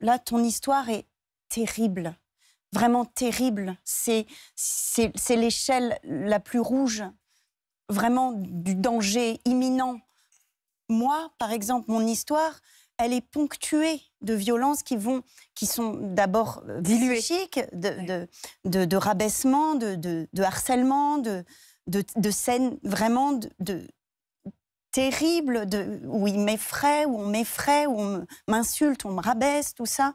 là, ton histoire est terrible, vraiment terrible. C'est l'échelle la plus rouge, vraiment du danger imminent. Moi, par exemple, mon histoire, elle est ponctuée de violences qui vont, qui sont d'abord euh, psychiques, de, de, de, de rabaissement, de, harcèlement, de, de, scènes vraiment de, terrible, de, où il m'effraie, où on m'effraie, où on m'insulte, on me rabaisse, tout ça.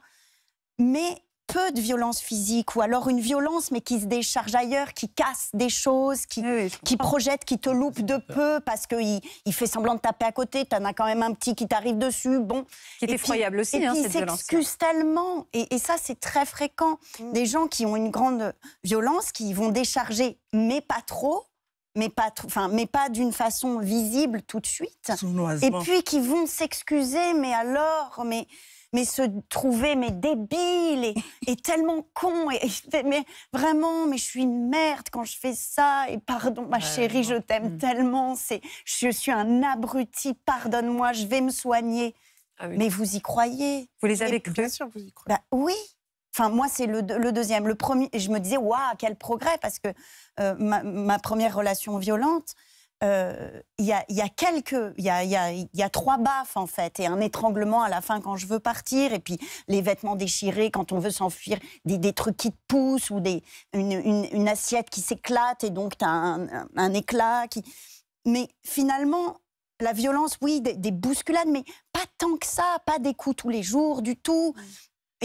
Mais peu de violence physique, ou alors une violence, mais qui se décharge ailleurs, qui casse des choses, qui, qui projette, qui te loupe de peu, parce qu'il il fait semblant de taper à côté, t'en as quand même un petit qui t'arrive dessus, bon... Qui est effroyable aussi, et hein, cette violence. s'excuse tellement, et, ça, c'est très fréquent. Mm. Des gens qui ont une grande violence, qui vont décharger, mais pas trop, mais pas, enfin, mais pas d'une façon visible tout de suite. Et puis qui vont s'excuser, mais alors, mais mais se trouver mais débile et, tellement con et, mais vraiment mais je suis une merde quand je fais ça et pardon ma chérie je t'aime mm. tellement c'est je suis un abruti pardonne-moi je vais me soigner ah mais vous y croyez vous les avez cru bah oui Enfin, moi, c'est le, deuxième. Le premier, je me disais, waouh, quel progrès, parce que euh, ma, première relation violente, euh, il y, a, quelques, il y a, trois baffes en fait, et un étranglement à la fin quand je veux partir, et puis les vêtements déchirés quand on veut s'enfuir, des, trucs qui te poussent ou des, une, assiette qui s'éclate, et donc tu as un, éclat qui. Mais finalement, la violence, oui, des bousculades, mais pas tant que ça, pas des coups tous les jours du tout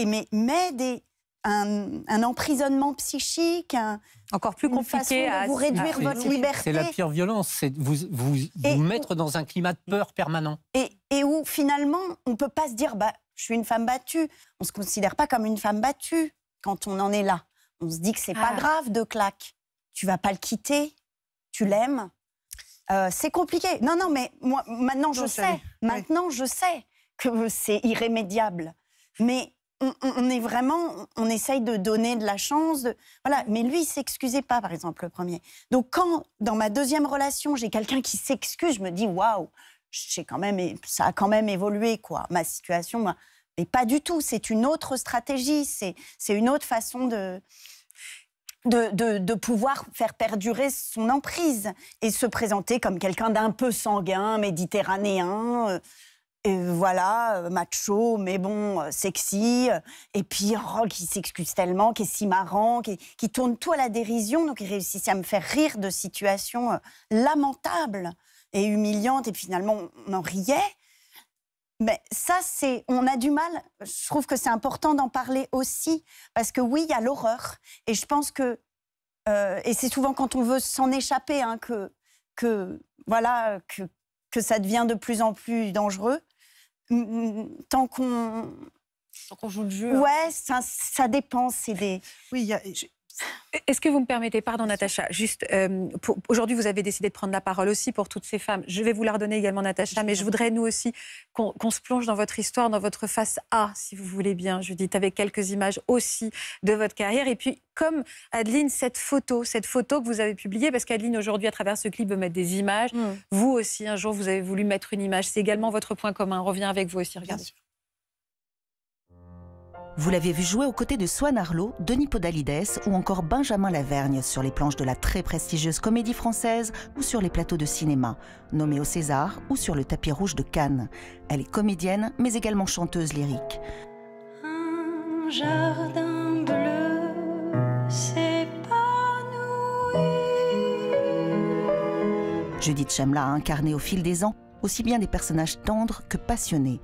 mais, mais des, un, emprisonnement psychique, encore plus compliqué à de vous réduire ah, votre liberté. C'est la pire violence, c'est vous, vous, vous, mettre dans un climat de peur permanent. Et, et où finalement, on ne peut pas se dire bah, je suis une femme battue. On ne se considère pas comme une femme battue quand on en est là. On se dit que c'est n'est pas ah. grave de claque. Tu vas pas le quitter, tu l'aimes. Euh, c'est compliqué. Non, non, mais moi, maintenant je sais. Maintenant je sais que c'est irrémédiable. Mais on, est vraiment, on essaye de donner de la chance. voilà. Mais lui, il s'excusait pas, par exemple, le premier. Donc, quand, dans ma deuxième relation, j'ai quelqu'un qui s'excuse, je me dis, waouh, quand même, ça a quand même évolué, quoi, ma situation. Mais pas du tout. C'est une autre stratégie. C'est, une autre façon de, de, pouvoir faire perdurer son emprise et se présenter comme quelqu'un d'un peu sanguin, méditerranéen. Euh, et voilà, euh, macho, mais bon, euh, sexy. Euh, et puis, oh, qui s'excuse tellement, qui est si marrant, qui, tourne tout à la dérision. Donc, il réussissait à me faire rire de situations lamentables et humiliantes. Et finalement, on en riait. Mais ça, c'est, on a du mal. Je trouve que c'est important d'en parler aussi. Parce que oui, il y a l'horreur. Et je pense que, et c'est souvent quand on veut s'en échapper, hein, que, que, voilà, que ça devient de plus en plus dangereux tant qu'on. Tant qu'on joue le jeu. Hein. Ouais, ça, ça dépend. C'est des. Oui, il y a. Est-ce que vous me permettez, pardon Natacha, juste euh, aujourd'hui vous avez décidé de prendre la parole aussi pour toutes ces femmes. Je vais vous la redonner également Natacha, mais je voudrais nous aussi qu'on, se plonge dans votre histoire, dans votre face A, si vous voulez bien, Judith, avec quelques images aussi de votre carrière. Et puis comme Adeline, cette photo, cette photo que vous avez publiée, parce qu'Adeline aujourd'hui à travers ce clip veut mettre des images. Mm. Vous aussi, un jour vous avez voulu mettre une image. C'est également votre point commun. On revient avec vous aussi, regardez. Vous l'avez vu jouer aux côtés de Swan Arlo, Denis Podalides ou encore Benjamin Lavergne sur les planches de la très prestigieuse comédie française ou sur les plateaux de cinéma, nommée au César ou sur le tapis rouge de Cannes. Elle est comédienne mais également chanteuse lyrique. Un jardin bleu s'épanouit. Judith Chamla a incarné au fil des ans aussi bien des personnages tendres que passionnés.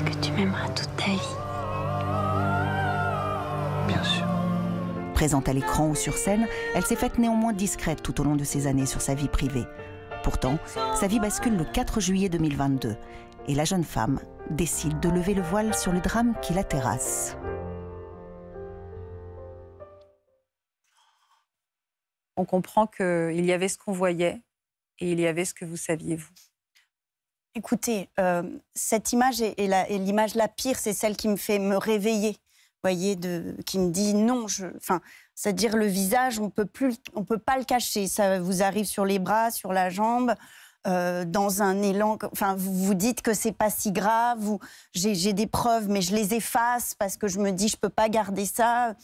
Est-ce que tu m'aimeras toute ta vie Bien sûr. Présente à l'écran ou sur scène, elle s'est faite néanmoins discrète tout au long de ses années sur sa vie privée. Pourtant, sa vie bascule le 4 juillet 2022 et la jeune femme décide de lever le voile sur le drame qui la terrasse. On comprend qu'il y avait ce qu'on voyait et il y avait ce que vous saviez vous. Écoutez, euh, cette image est, l'image la, pire, c'est celle qui me fait me réveiller, voyez, de, qui me dit non, enfin, c'est-à-dire le visage, on peut plus, on peut pas le cacher, ça vous arrive sur les bras, sur la jambe. Euh, dans un élan, enfin, vous vous dites que c'est pas si grave, j'ai des preuves, mais je les efface parce que je me dis je peux pas garder ça.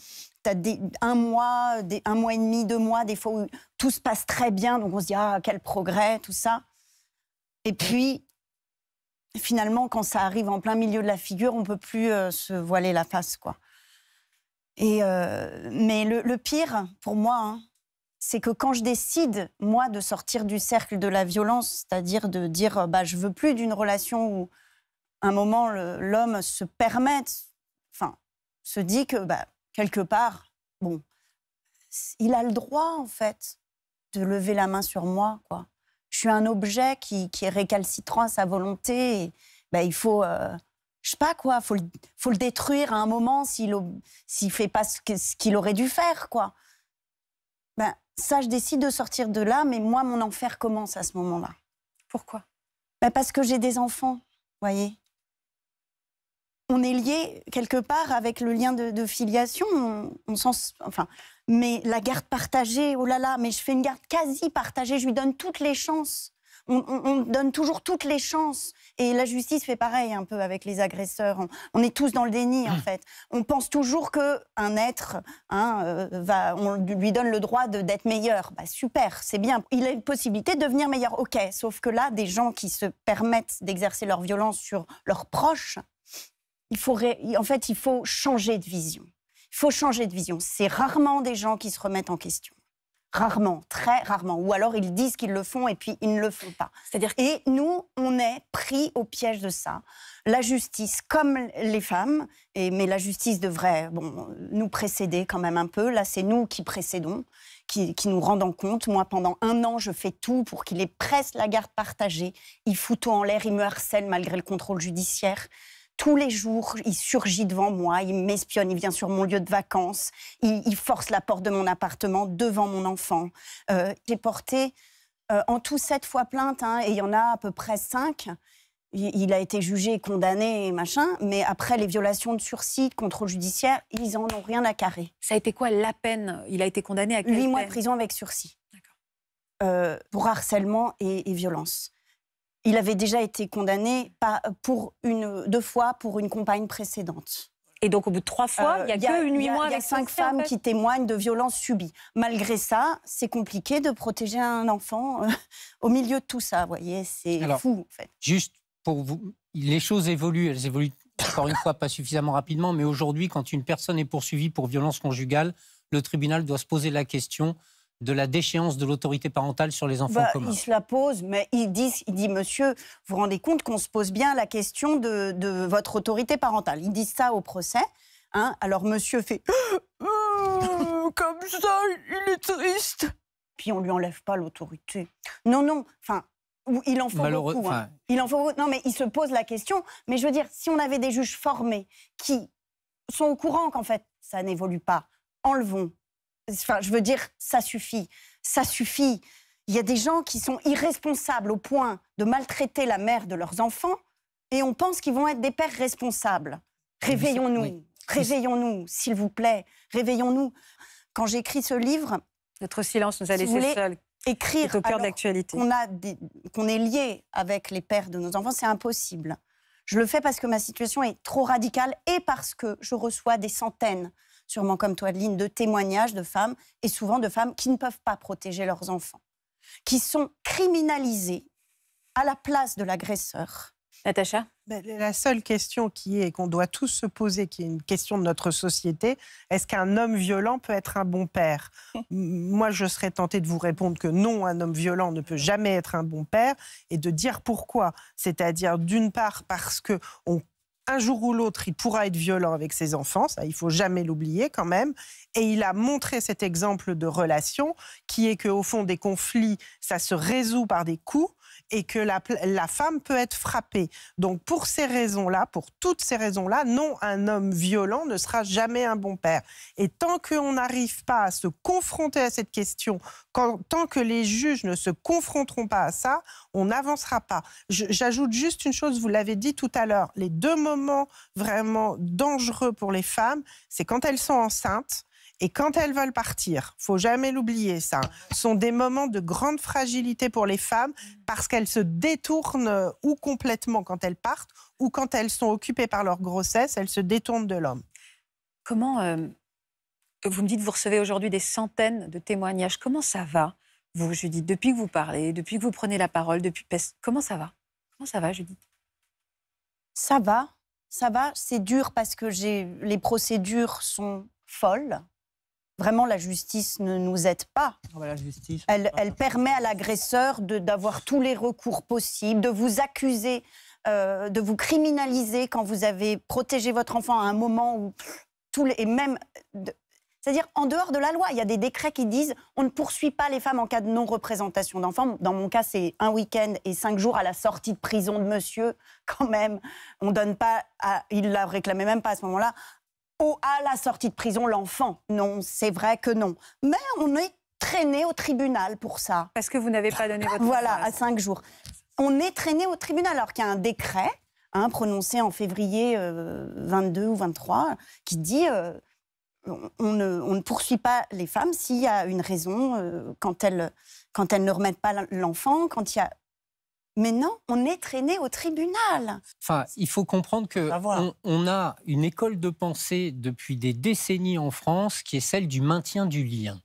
as un mois, un mois et demi, deux mois, des fois où tout se passe très bien, donc on se dit ah quel progrès, tout ça. Et puis finalement, quand ça arrive en plein milieu de la figure, on peut plus euh, se voiler la face, quoi. Et euh, mais le, pire pour moi, hein, c'est que quand je décide moi de sortir du cercle de la violence, c'est-à-dire de dire bah je veux plus d'une relation où à un moment l'homme se permette, enfin se dit que bah, quelque part, bon, il a le droit en fait de lever la main sur moi, quoi je suis un objet qui, est récalcitrant à sa volonté. ben, il faut, euh, je sais pas quoi, faut le, faut le détruire à un moment s'il ne fait pas ce qu'il aurait dû faire, quoi. Ben, ça, je décide de sortir de là, mais moi, mon enfer commence à ce moment-là. Pourquoi ben Parce que j'ai des enfants, voyez. On est lié quelque part avec le lien de, filiation. On, on sens, enfin, mais la garde partagée, oh là là, mais je fais une garde quasi partagée, je lui donne toutes les chances. On, donne toujours toutes les chances. Et la justice fait pareil un peu avec les agresseurs. On, est tous dans le déni, en mmh. fait. On pense toujours qu'un être, hein, euh, on lui donne le droit d'être meilleur. Bah, super, c'est bien. Il a une possibilité de devenir meilleur, ok. Sauf que là, des gens qui se permettent d'exercer leur violence sur leurs proches, il faut en fait, il faut changer de vision faut changer de vision. C'est rarement des gens qui se remettent en question. Rarement, très rarement. Ou alors ils disent qu'ils le font et puis ils ne le font pas. C'est-à-dire Et nous, on est pris au piège de ça. La justice, comme les femmes, et, mais la justice devrait bon, nous précéder quand même un peu. Là, c'est nous qui précédons, qui, qui nous rendons compte. Moi, pendant un an, je fais tout pour qu'il ait presque la garde partagée. Il foutent en l'air, ils me harcèlent malgré le contrôle judiciaire. Tous les jours, il surgit devant moi, il m'espionne, il vient sur mon lieu de vacances, il, force la porte de mon appartement devant mon enfant. J'ai euh, porté euh, en tout sept fois plainte, hein, et il y en a à peu près cinq. Il, a été jugé, condamné, machin, mais après les violations de sursis, de contrôle judiciaire, ils en ont rien à carrer. Ça a été quoi la peine Il a été condamné à Huit mois de prison avec sursis. Euh, pour harcèlement et violence il avait déjà été condamné pour une, deux fois pour une compagne précédente. Et donc, au bout de trois fois, euh, il y a, huit mois. Il y a, cinq femmes qui témoignent de violences subies. Malgré ça, c'est compliqué de protéger un enfant euh, au milieu de tout ça. Vous voyez, c'est fou. En fait. Juste pour vous, les choses évoluent. Elles évoluent encore une fois pas suffisamment rapidement, mais aujourd'hui, quand une personne est poursuivie pour violence conjugale, le tribunal doit se poser la question de la déchéance de l'autorité parentale sur les enfants bah, communs. Il se la pose, mais il dit, il dit monsieur, vous vous rendez compte qu'on se pose bien la question de, votre autorité parentale. Il dit ça au procès. Hein. Alors monsieur fait euh, comme ça, il est triste. Puis on lui enlève pas l'autorité. Non, non, enfin, hein. il en faut beaucoup. Il en faut... Non, mais il se pose la question. Mais je veux dire, si on avait des juges formés qui sont au courant qu'en fait, ça n'évolue pas, enlevons, je veux dire, ça suffit. Ça suffit. Il y a des gens qui sont irresponsables au point de maltraiter la mère de leurs enfants et on pense qu'ils vont être des pères responsables. Réveillons-nous. Réveillons-nous, s'il vous plaît. Réveillons-nous. Quand j'écris ce livre. Notre silence nous a laissés seuls. Écrire. au cœur Qu'on, qu'on est lié avec les pères de nos enfants, c'est impossible. Je le fais parce que ma situation est trop radicale et parce que je reçois des centaines sûrement comme toi, Adeline, de témoignages de femmes, et souvent de femmes qui ne peuvent pas protéger leurs enfants, qui sont criminalisées à la place de l'agresseur. Natacha ben, La seule question qui est, qu'on doit tous se poser, qui est une question de notre société, est-ce qu'un homme violent peut être un bon père Moi, je serais tentée de vous répondre que non, un homme violent ne peut jamais être un bon père, et de dire pourquoi. C'est-à-dire, d'une part, parce que on un jour ou l'autre, il pourra être violent avec ses enfants, ça, il faut jamais l'oublier quand même. Et il a montré cet exemple de relation qui est qu'au fond des conflits, ça se résout par des coups et que la, femme peut être frappée. Donc pour ces raisons-là, pour toutes ces raisons-là, non, un homme violent ne sera jamais un bon père. Et tant qu'on n'arrive pas à se confronter à cette question, tant que les juges ne se confronteront pas à ça, on n'avancera pas. J'ajoute juste une chose, vous l'avez dit tout à l'heure, les deux moments vraiment dangereux pour les femmes, c'est quand elles sont enceintes et quand elles veulent partir, faut jamais l'oublier ça, sont des moments de grande fragilité pour les femmes parce qu'elles se détournent euh, ou complètement quand elles partent ou quand elles sont occupées par leur grossesse, elles se détournent de l'homme. Comment euh, vous me dites vous recevez aujourd'hui des centaines de témoignages, comment ça va vous Judith depuis que vous parlez, depuis que vous prenez la parole, depuis comment ça va Comment ça va Judith Ça va, ça va, c'est dur parce que les procédures sont folles vraiment la justice ne nous aide pas. Ah bah, justice, elle, permet à l'agresseur d'avoir tous les recours possibles, de vous accuser, euh, de vous criminaliser quand vous avez protégé votre enfant à un moment où tous et même. c'est-à-dire en dehors de la loi, il y a des décrets qui disent on ne poursuit pas les femmes en cas de non-représentation d'enfants. Dans mon cas, c'est un week-end et cinq jours à la sortie de prison de monsieur, quand même. On donne pas, à, il la réclamait même pas à ce moment-là, ou à la sortie de prison l'enfant. Non, c'est vrai que non. Mais on est traîné au tribunal pour ça. Parce que vous n'avez pas donné votre Voilà, à cinq jours. On est traîné au tribunal alors qu'il y a un décret hein, prononcé en février 22 euh, ou 23 qui dit euh, on, ne, poursuit pas les femmes s'il y a une raison euh, quand, elles, quand elles ne remettent pas l'enfant, quand il y a mais non, on est traîné au tribunal. Enfin, il faut comprendre que ah, on, a une école de pensée depuis des décennies en France qui est celle du maintien du lien.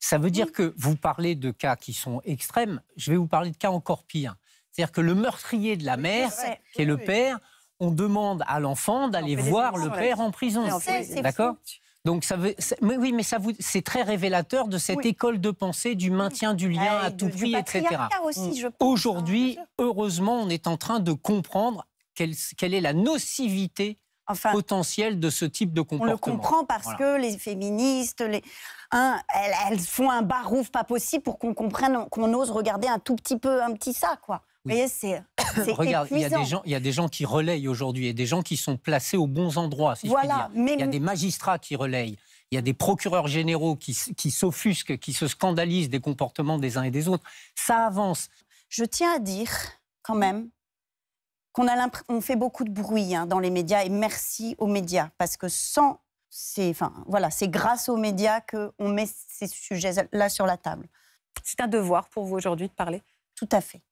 Ça veut dire que vous parlez de cas qui sont extrêmes. Je vais vous parler de cas encore pires. C'est-à-dire que le meurtrier de la mère, qui est le père, on demande à l'enfant d'aller voir le père en prison. D'accord donc ça veut, mais oui, mais ça vous, c'est très révélateur de cette école de pensée du maintien du lien eh, à tout prix, etc. Mm. Hein, Aujourd'hui, heureusement, on est en train de comprendre quelle, est la nocivité potentielle de ce type de comportement. On le comprend parce que les féministes, les, hein, elles, elles, font un barouf pas possible pour qu'on comprenne, qu'on ose regarder un tout petit peu, un petit ça, quoi c'est. il y, a des gens, il des gens qui relayent aujourd'hui et des gens qui sont placés aux bons endroits. voilà, Il y a des magistrats qui relayent. Il y a des procureurs généraux qui, s'offusquent, qui se scandalisent des comportements des uns et des autres. Ça avance. Je tiens à dire, quand même, qu'on a on fait beaucoup de bruit hein, dans les médias et merci aux médias parce que sans c'est enfin voilà c'est grâce aux médias que on met ces sujets là sur la table. C'est un devoir pour vous aujourd'hui de parler. Tout à fait.